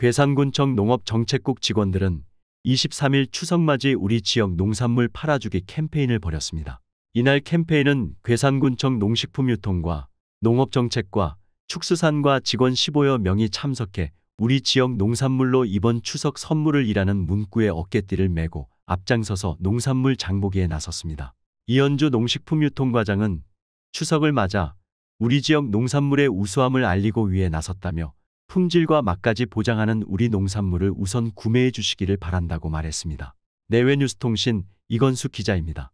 괴산군청 농업정책국 직원들은 23일 추석맞이 우리 지역 농산물 팔아주기 캠페인을 벌였습니다. 이날 캠페인은 괴산군청 농식품유통과 농업정책과 축수산과 직원 15여 명이 참석해 우리 지역 농산물로 이번 추석 선물을 이라는 문구에 어깨띠를 메고 앞장서서 농산물 장보기에 나섰습니다. 이현주 농식품유통과장은 추석을 맞아 우리 지역 농산물의 우수함을 알리고 위해 나섰다며 품질과 맛까지 보장하는 우리 농산물을 우선 구매해 주시기를 바란다고 말했습니다. 내외뉴스통신 이건수 기자입니다.